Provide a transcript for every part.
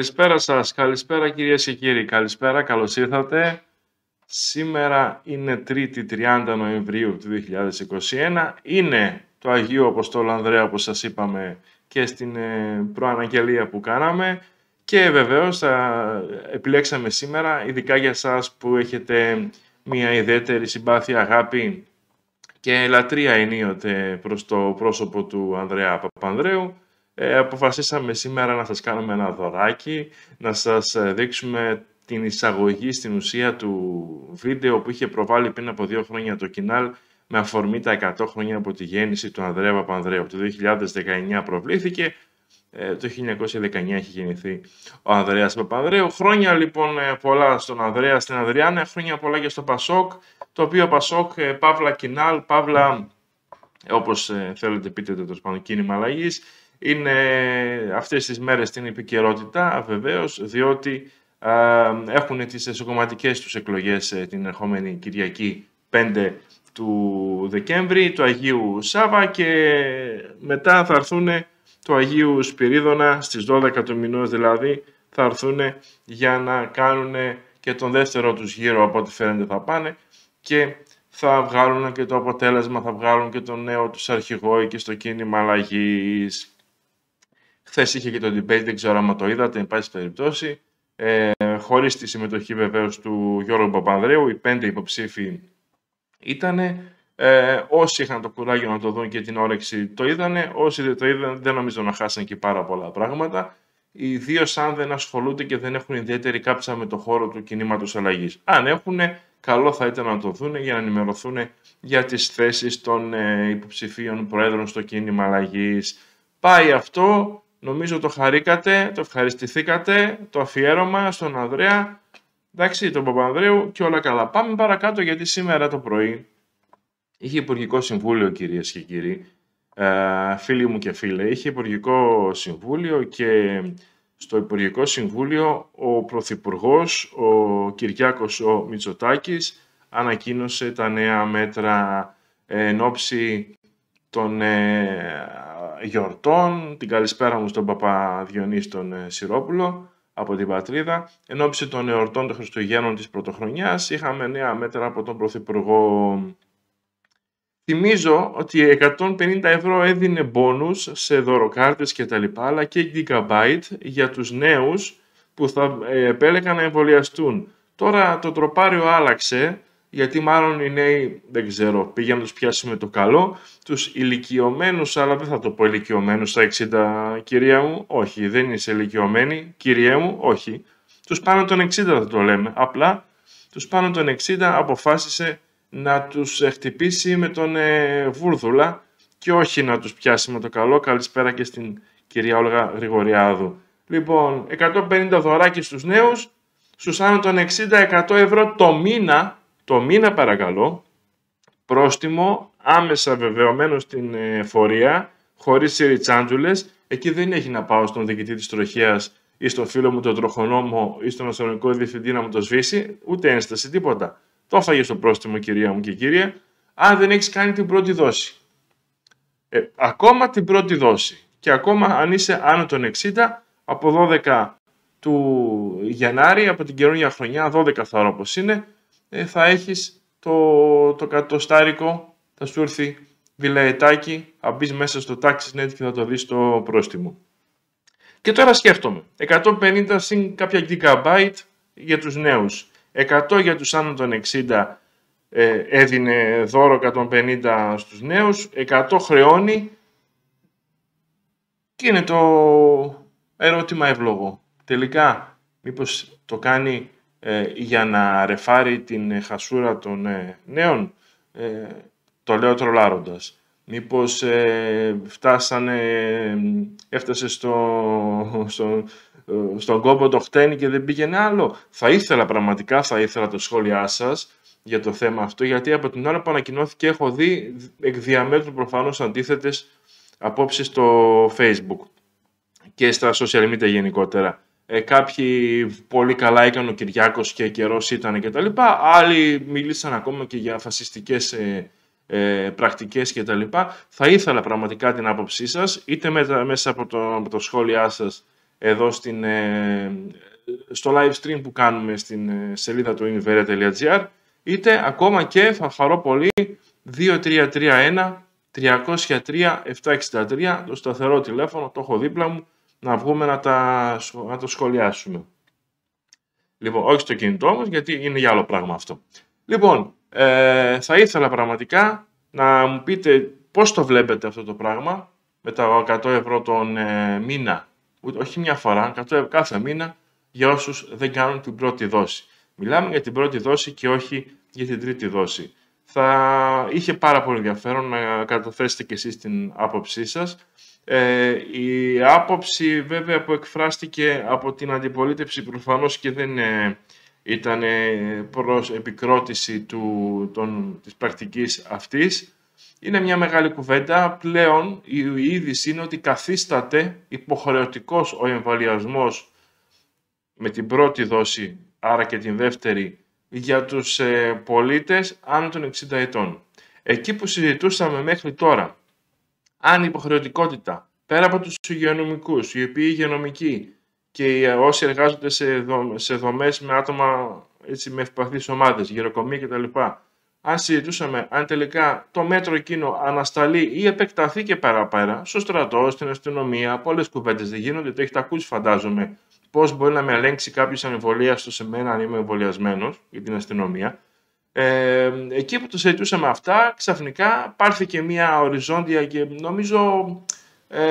Καλησπέρα σας, καλησπέρα κυρίες και κύριοι, καλησπέρα, καλώς ήρθατε. Σήμερα είναι είναι 3η 30 Νοεμβρίου του 2021, είναι το Αγίου Αποστόλου Ανδρέα όπως σας είπαμε και στην ε, προαναγγελία που κάναμε και βεβαίως θα επιλέξαμε σήμερα, ειδικά για σας που έχετε μια ιδιαίτερη συμπάθεια, αγάπη και λατρεία ενίοτε προς το πρόσωπο του Ανδρέα Παπανδρέου, ε, αποφασίσαμε σήμερα να σας κάνουμε ένα δωράκι, να σας ε, δείξουμε την εισαγωγή στην ουσία του βίντεο που είχε προβάλει πριν από δύο χρόνια το κοινάλ με αφορμή τα 100 χρόνια από τη γέννηση του Ανδρέα Παπανδρέου. Το 2019 προβλήθηκε, ε, το 1919 έχει γεννηθεί ο Ανδρέας Παπανδρέου. Χρόνια λοιπόν ε, πολλά στον Ανδρέα, στην Ανδριάνα, χρόνια πολλά και στο Πασόκ, το οποίο Πασόκ, Παύλα Κινάλ, Παύλα, όπως θέλετε πείτε το κίνημα αλλαγής, είναι αυτές τις μέρες στην επικαιρότητα βεβαίως διότι έχουν τις εσωκομματικές τους εκλογές ε, την ερχόμενη Κυριακή 5 του Δεκέμβρη, του Αγίου Σάβα και μετά θα έρθουν του Αγίου Σπυρίδωνα στις 12 του μηνός δηλαδή θα έρθουν για να κάνουν και τον δεύτερο τους γύρο από ό,τι φαίνεται θα πάνε και θα βγάλουν και το αποτέλεσμα, θα βγάλουν και τον νέο τους αρχηγό και στο κίνημα αλλαγής. Χθες είχε και το debate, δεν ξέρω αν το είδατε, εν πάση περιπτώσει. Ε, Χωρίς τη συμμετοχή βεβαίως του Γιώργου Παπανδρέου, οι πέντε υποψήφοι ήταν. Ε, όσοι είχαν το κουράγιο να το δουν και την όρεξη το είδανε, όσοι δεν το είδαν δεν νομίζω να χάσαν και πάρα πολλά πράγματα. Ιδίω αν δεν ασχολούνται και δεν έχουν ιδιαίτερη κάψα με το χώρο του κινήματος αλλαγής. Αν έχουν, καλό θα ήταν να το δουν για να ενημερωθούν για τις θέσεις των ε, υποψηφίων προέδρων στο κίνημα αλλαγής. Πάει αυτό, Νομίζω το χαρήκατε, το ευχαριστηθήκατε, το αφιέρωμα στον Ανδρέα, εντάξει, τον Παπανδρέου και όλα καλά. Πάμε παρακάτω γιατί σήμερα το πρωί είχε Υπουργικό Συμβούλιο κυρίες και κύριοι, ε, φίλοι μου και φίλε, είχε Υπουργικό Συμβούλιο και στο Υπουργικό Συμβούλιο ο Πρωθυπουργός, ο Κυριάκος ο Μητσοτάκης, ανακοίνωσε τα νέα μέτρα εν ώψη των ε, γιορτών. Την καλησπέρα μου στον παπά Διονύη τον ε, Σιρόπουλο από την πατρίδα. Εν ώψη των εορτών των Χριστουγέννων της Πρωτοχρονιάς είχαμε νέα μέτρα από τον Πρωθυπουργό. Θυμίζω ότι 150 ευρώ έδινε μπόνους σε δωροκάρτες και τα λοιπά, αλλά και gigabyte για τους νέους που θα ε, επέλεγαν να εμβολιαστούν. Τώρα το τροπάριο άλλαξε γιατί μάλλον οι νέοι, δεν ξέρω, πήγε να τους πιάσει με το καλό, τους ηλικιωμένους, αλλά δεν θα το πω ηλικιωμένους στα 60, κυρία μου, όχι, δεν είσαι ηλικιωμένη, κυρία μου, όχι. Τους πάνω των 60 θα το λέμε, απλά τους πάνω των 60 αποφάσισε να τους χτυπήσει με τον ε, βούρδουλα και όχι να τους πιάσει με το καλό. Καλησπέρα και στην κυρία Όλγα Γρηγοριάδου. Λοιπόν, 150 δωράκι στους νέους, στους άνω των 60 100 ευρώ το μήνα, το μήνα παρακαλώ πρόστιμο άμεσα βεβαιωμένο στην ε, φορεία, χωρίς σιριτσάντζουλες. Εκεί δεν έχει να πάω στον διοικητή της τροχίας ή στον φίλο μου τον τροχονόμο ή στον αστυνομικό διευθυντή να μου το σβήσει, ούτε ένσταση, τίποτα. Το έφαγε στο πρόστιμο, κυρία μου και κύριε, αν δεν έχεις κάνει την πρώτη δόση. Ε, ακόμα την πρώτη δόση και ακόμα αν είσαι άνω των 60, από 12 του Γενάρη, από την καινούργια χρονιά, 12 θα όπως είναι, ε, θα έχεις το, το κατοστάρικο, θα σου έρθει βιλαετάκι, θα μπεις μέσα στο τάξις και θα το δεις το πρόστιμο. Και τώρα σκέφτομαι, 150 συν κάποια gigabyte για τους νέους, 100 για τους άνω των 60 ε, έδινε δώρο 150 στους νέους, 100 χρεώνει και είναι το ερώτημα ευλογό. Τελικά, μήπως το κάνει ε, για να ρεφάρει την ε, χασούρα των ε, νέων. Το λέω τρολάροντας. Μήπως φτάσανε, έφτασε στο, στο, στον κόμπο το χτένι και δεν πήγαινε άλλο. Θα ήθελα πραγματικά, θα ήθελα το σχόλιά σας για το θέμα αυτό, γιατί από την ώρα που ανακοινώθηκε έχω δει εκ διαμέτρου προφανώς αντίθετες απόψεις στο facebook και στα social media γενικότερα. Ε, κάποιοι πολύ καλά έκανε ο Κυριάκος και καιρός ήταν κτλ. λοιπά Άλλοι μίλησαν ακόμα και για φασιστικές ε, ε, τα κτλ. Θα ήθελα πραγματικά την άποψή σας, είτε μέσα από το, το σχόλιά σας εδώ στην, ε, στο live stream που κάνουμε στην ε, σελίδα του inveria.gr, είτε ακόμα και θα χαρώ πολύ 2331 303 763 το σταθερό τηλέφωνο, το έχω δίπλα μου να βγούμε να, τα, να το σχολιάσουμε. Λοιπόν, όχι στο κινητό όμως, γιατί είναι για άλλο πράγμα αυτό. Λοιπόν, ε, θα ήθελα πραγματικά να μου πείτε πώς το βλέπετε αυτό το πράγμα με τα 100 ευρώ τον ε, μήνα. Όχι μια φορά, 100 ευρώ κάθε μήνα για όσους δεν κάνουν την πρώτη δόση. Μιλάμε για την πρώτη δόση και όχι για την τρίτη δόση. Θα είχε πάρα πολύ ενδιαφέρον να καταθέσετε και εσείς την άποψή σας. Ε, η άποψη βέβαια που εκφράστηκε από την αντιπολίτευση προφανώς και δεν ε, ήταν ε, προς επικρότηση του, των, της πρακτικής αυτής. Είναι μια μεγάλη κουβέντα. Πλέον η, είδηση είναι ότι καθίσταται υποχρεωτικός ο εμβολιασμός με την πρώτη δόση, άρα και την δεύτερη, για τους ε, πολίτες άνω των 60 ετών. Εκεί που συζητούσαμε μέχρι τώρα αν υποχρεωτικότητα, Πέρα από τους υγειονομικούς, οι οποίοι υγειονομικοί και οι ε, όσοι εργάζονται σε, δομέ σε δομές με άτομα έτσι, με ευπαθείς ομάδες, γεροκομεία κτλ. Αν συζητούσαμε αν τελικά το μέτρο εκείνο ανασταλεί ή επεκταθεί και παραπέρα, στο στρατό, στην αστυνομία, πολλές κουβέντες δεν γίνονται, το έχετε ακούσει φαντάζομαι, πώς μπορεί να με ελέγξει κάποιος ανεμβολία στο σε μένα αν είμαι εμβολιασμένος ή την αστυνομία. Ε, εκεί που το συζητούσαμε αυτά, ξαφνικά πάρθηκε μια οριζόντια και νομίζω ε,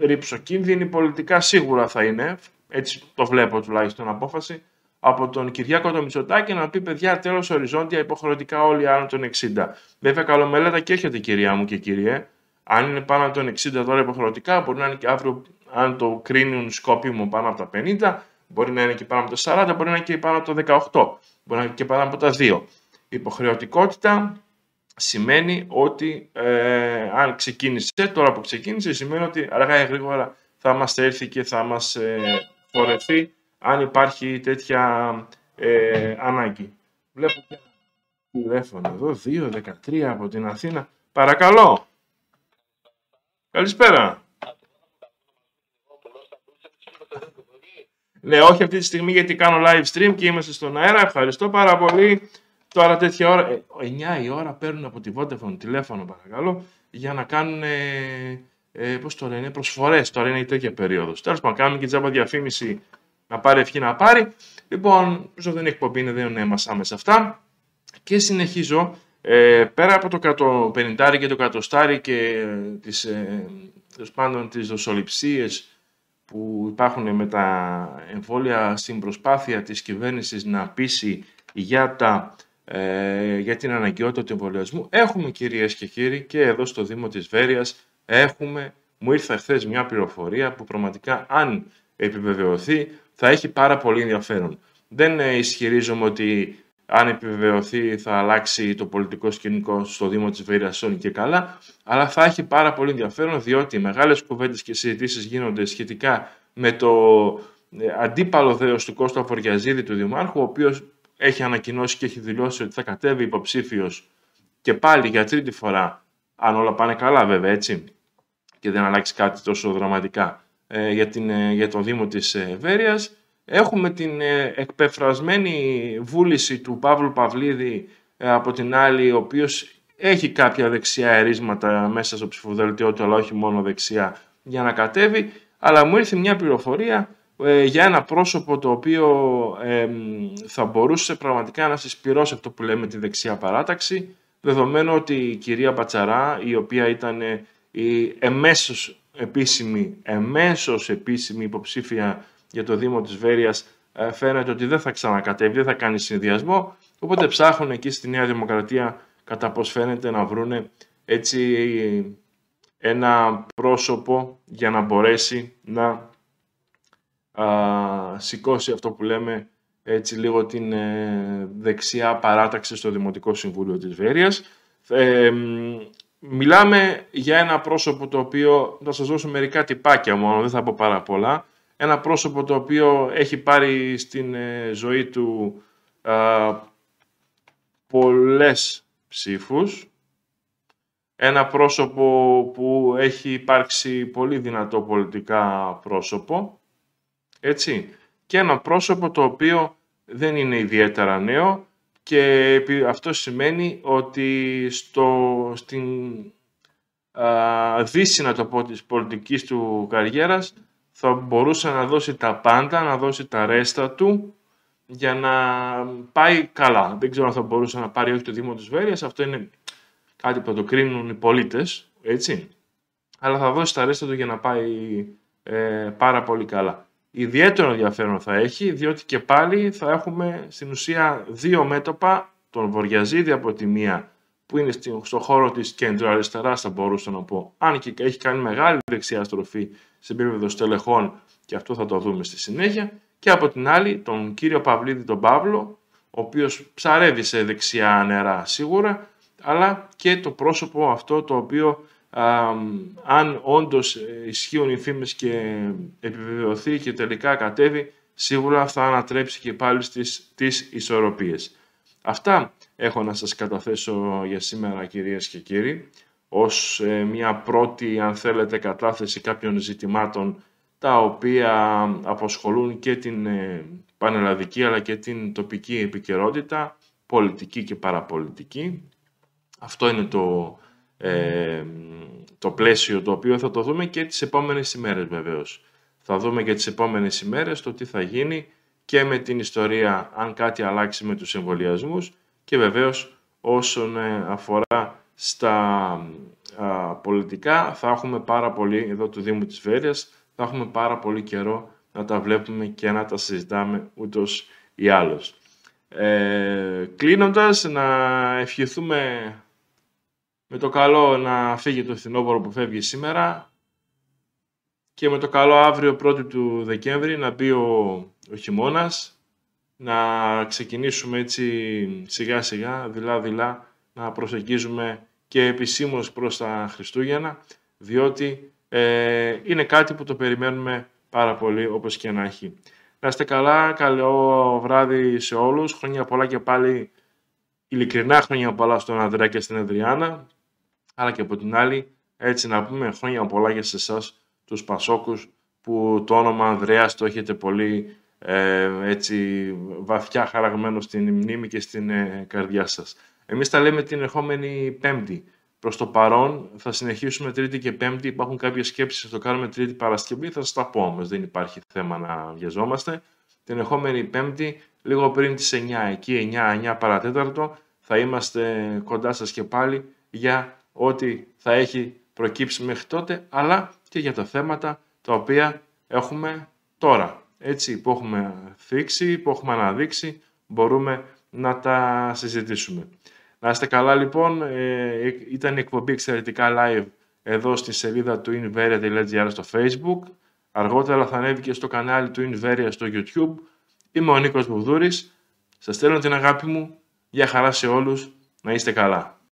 ρηψοκίνδυνη πολιτικά σίγουρα θα είναι, έτσι το βλέπω τουλάχιστον απόφαση, από τον Κυριάκο το Μητσοτάκη να πει παιδιά τέλος οριζόντια υποχρεωτικά όλοι άνω των 60. Βέβαια καλομελέτα και έχετε κυρία μου και κύριε, αν είναι πάνω από τον 60 τώρα υποχρεωτικά, μπορεί να είναι και αύριο, αν το κρίνουν μου πάνω από τα 50, μπορεί να είναι και πάνω από τα 40, μπορεί να είναι και πάνω από τα 18. Μπορεί να είναι και παρά από τα δύο. Υποχρεωτικότητα σημαίνει ότι ε, αν ξεκίνησε, τώρα που ξεκίνησε, σημαίνει ότι αργά ή γρήγορα θα μας έρθει και θα μας ε, φορεθεί αν υπάρχει τέτοια ε, ανάγκη. Βλέπω και τηλέφωνο εδώ, 2-13 από την Αθήνα. Παρακαλώ. Καλησπέρα. Ναι, όχι αυτή τη στιγμή γιατί κάνω live stream και είμαστε στον αέρα. Ευχαριστώ πάρα πολύ. Τώρα τέτοια ώρα, 9 ε, η ώρα παίρνουν από τη Vodafone τηλέφωνο παρακαλώ για να κάνουν, ε, ε πώς το λένε, προσφορές. Τώρα είναι η τέτοια περίοδος. Τέλος πάντων, κάνουμε και τζάμπα διαφήμιση να πάρει ευχή να πάρει. Λοιπόν, έχει εκπομπή είναι, δεν είναι μας άμεσα αυτά. Και συνεχίζω, ε, πέρα από το 150 και το 100 και ε, τις, ε, τους πάντων τις δοσοληψίες, που υπάρχουν με τα εμβόλια στην προσπάθεια της κυβέρνησης να πείσει για, τα, ε, για την αναγκαιότητα του εμβολιασμού. Έχουμε κυρίες και κύριοι και εδώ στο Δήμο της Βέρειας έχουμε, μου ήρθε χθες μια πληροφορία που πραγματικά αν επιβεβαιωθεί θα έχει πάρα πολύ ενδιαφέρον. Δεν ε, ισχυρίζομαι ότι αν επιβεβαιωθεί θα αλλάξει το πολιτικό σκηνικό στο Δήμο της Βεϊρασών και καλά, αλλά θα έχει πάρα πολύ ενδιαφέρον διότι μεγάλες κουβέντες και συζητήσεις γίνονται σχετικά με το ε, αντίπαλο δέος του Κώστα Φοριαζίδη του Δημάρχου, ο οποίος έχει ανακοινώσει και έχει δηλώσει ότι θα κατέβει υποψήφιος και πάλι για τρίτη φορά, αν όλα πάνε καλά βέβαια έτσι, και δεν αλλάξει κάτι τόσο δραματικά, ε, για, την, ε, για το Δήμο της Βέρειας. Έχουμε την ε, εκπεφρασμένη βούληση του Παύλου Παυλίδη ε, από την άλλη, ο οποίος έχει κάποια δεξιά ερίσματα μέσα στο ψηφοδελτιό του, αλλά όχι μόνο δεξιά, για να κατέβει. Αλλά μου ήρθε μια πληροφορία ε, για ένα πρόσωπο το οποίο θα μπορούσε πραγματικά να συσπυρώσει αυτό που λέμε τη δεξιά παράταξη, δεδομένου ότι η κυρία Πατσαρά, η οποία ήταν η εμέσως επίσημη, εμέσως επίσημη υποψήφια για το Δήμο της Βέρειας ε, φαίνεται ότι δεν θα ξανακατεύει, δεν θα κάνει συνδυασμό, οπότε ψάχνουν εκεί στη Νέα Δημοκρατία κατά πώς φαίνεται να βρούνε έτσι ένα πρόσωπο για να μπορέσει να α, σηκώσει αυτό που λέμε έτσι λίγο την ε, δεξιά παράταξη στο Δημοτικό Συμβούλιο της Βέρειας. Ε, μιλάμε για ένα πρόσωπο το οποίο, θα σας δώσω μερικά τυπάκια μόνο, δεν θα πω πάρα πολλά, ένα πρόσωπο το οποίο έχει πάρει στην ε, ζωή του α, πολλές ψήφους, ένα πρόσωπο που έχει υπάρξει πολύ δυνατό πολιτικά πρόσωπο, έτσι, και ένα πρόσωπο το οποίο δεν είναι ιδιαίτερα νέο και αυτό σημαίνει ότι στο, στην δύση, να το πω, της πολιτικής του καριέρας θα μπορούσε να δώσει τα πάντα, να δώσει τα ρέστα του για να πάει καλά. Δεν ξέρω αν θα μπορούσε να πάρει όχι το Δήμο της Βέρειας, αυτό είναι κάτι που το κρίνουν οι πολίτες, έτσι. Αλλά θα δώσει τα ρέστα του για να πάει ε, πάρα πολύ καλά. Ιδιαίτερο ενδιαφέρον θα έχει, διότι και πάλι θα έχουμε στην ουσία δύο μέτωπα, τον Βοριαζίδη από τη μία που είναι στον χώρο της κέντρο αριστεράς, θα μπορούσα να πω, αν και έχει κάνει μεγάλη δεξιά στροφή σε επίπεδο στελεχών και αυτό θα το δούμε στη συνέχεια, και από την άλλη τον κύριο Παυλίδη τον Παύλο, ο οποίος ψαρεύει σε δεξιά νερά σίγουρα, αλλά και το πρόσωπο αυτό το οποίο αν όντως ε, ισχύουν οι φήμες και επιβεβαιωθεί και τελικά κατέβει, σίγουρα θα ανατρέψει και πάλι στις, τις Αυτά έχω να σας καταθέσω για σήμερα κυρίες και κύριοι ως ε, μια πρώτη αν θέλετε κατάθεση κάποιων ζητημάτων τα οποία αποσχολούν και την ε, πανελλαδική αλλά και την τοπική επικαιρότητα, πολιτική και παραπολιτική. Αυτό είναι το, ε, το πλαίσιο το οποίο θα το δούμε και τις επόμενες ημέρες βεβαίως. Θα δούμε και τις επόμενες ημέρες το τι θα γίνει και με την ιστορία αν κάτι αλλάξει με τους εμβολιασμούς και βεβαίως όσον ε, αφορά στα πολιτικά θα έχουμε πάρα πολύ, εδώ του Δήμου της Βέρειας, θα έχουμε πάρα πολύ καιρό να τα βλέπουμε και να τα συζητάμε ούτως ή άλλως. Ε, κλείνοντας, να ευχηθούμε με το καλό να φύγει το φθινόπωρο που φεύγει σήμερα, και με το καλό αύριο 1η του Δεκέμβρη να μπει ο, ο χειμώνας, να ξεκινήσουμε έτσι σιγά σιγά, δειλά δειλά, να προσεγγίζουμε και επισήμως προς τα Χριστούγεννα, διότι ε, είναι κάτι που το περιμένουμε πάρα πολύ όπως και να έχει. Να είστε καλά, καλό βράδυ σε όλους, χρόνια πολλά και πάλι ειλικρινά χρόνια πολλά στον Ανδρέα και στην Ενδριανά, αλλά και από την άλλη έτσι να πούμε χρόνια πολλά για σε εσάς τους Πασόκους που το όνομα Ανδρέας το έχετε πολύ ε, έτσι βαθιά χαραγμένο στην μνήμη και στην ε, καρδιά σας. Εμείς τα λέμε την ερχόμενη Πέμπτη. Προς το παρόν θα συνεχίσουμε Τρίτη και Πέμπτη. Υπάρχουν κάποιες σκέψεις να το κάνουμε Τρίτη Παρασκευή. Θα σας τα πω όμως. Δεν υπάρχει θέμα να βιαζόμαστε. Την ερχόμενη Πέμπτη, λίγο πριν τις 9, εκεί 9, 9 παρατέταρτο, θα είμαστε κοντά σας και πάλι για ό,τι θα έχει προκύψει μέχρι τότε, αλλά και για τα θέματα τα οποία έχουμε τώρα. Έτσι που έχουμε θίξει, που έχουμε αναδείξει, μπορούμε να τα συζητήσουμε. Να είστε καλά λοιπόν, ε, ήταν η εκπομπή εξαιρετικά live εδώ στη σελίδα του inveria.gr στο facebook. Αργότερα θα ανέβει και στο κανάλι του Inveria στο YouTube. Είμαι ο Νίκος Μπουδούρης. Σας στέλνω την αγάπη μου. Για χαρά σε όλους. Να είστε καλά.